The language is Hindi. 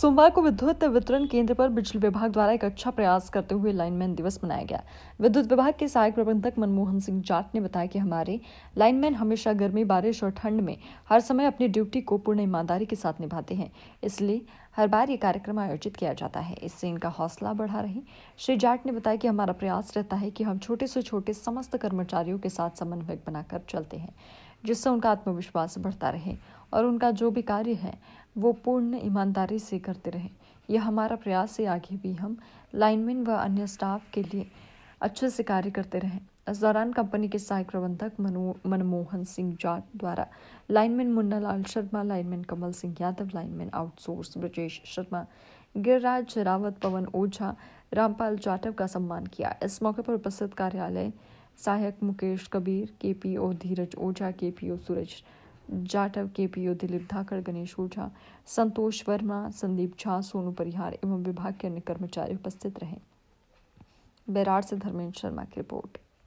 सोमवार को विद्युत वितरण केंद्र पर बिजली विभाग द्वारा एक अच्छा प्रयास करते हुए लाइनमैन दिवस मनाया गया विद्युत विभाग के सहायक प्रबंधक मनमोहन सिंह जाट ने बताया कि हमारे लाइनमैन हमेशा गर्मी बारिश और ठंड में हर समय अपनी ड्यूटी को पूर्ण ईमानदारी के साथ निभाते हैं इसलिए हर बार ये कार्यक्रम आयोजित किया जाता है इससे इनका हौसला बढ़ा रहे श्री जाट ने बताया कि हमारा प्रयास रहता है कि हम छोटे से छोटे समस्त कर्मचारियों के साथ समन्वय बनाकर चलते हैं जिससे उनका आत्मविश्वास बढ़ता रहे और उनका जो भी कार्य है वो पूर्ण ईमानदारी से करते रहे यह हमारा प्रयास है आगे भी हम लाइनमैन व अन्य स्टाफ के लिए अच्छे से कार्य करते रहें इस दौरान कंपनी के सहायक प्रबंधक मनमोहन सिंह जाट द्वारा lineman Munna Lal Sharma lineman Kamal Singh Yadav lineman outsource Brajesh Sharma Giriraj Rawat Pawan Ojha Rampal Jatav का सम्मान किया इस मौके पर उपस्थित कार्यालय सहायक मुकेश कबीर के पी ओ धीरज ओझा के पी ओ सूरज जाटव के पी ओ दिलीप धाकर गणेश ओझा संतोष वर्मा संदीप झा सोनू परिहार एवं विभाग के अन्य कर्मचारी उपस्थित रहे बैराड़ से धर्मेंद्र शर्मा की रिपोर्ट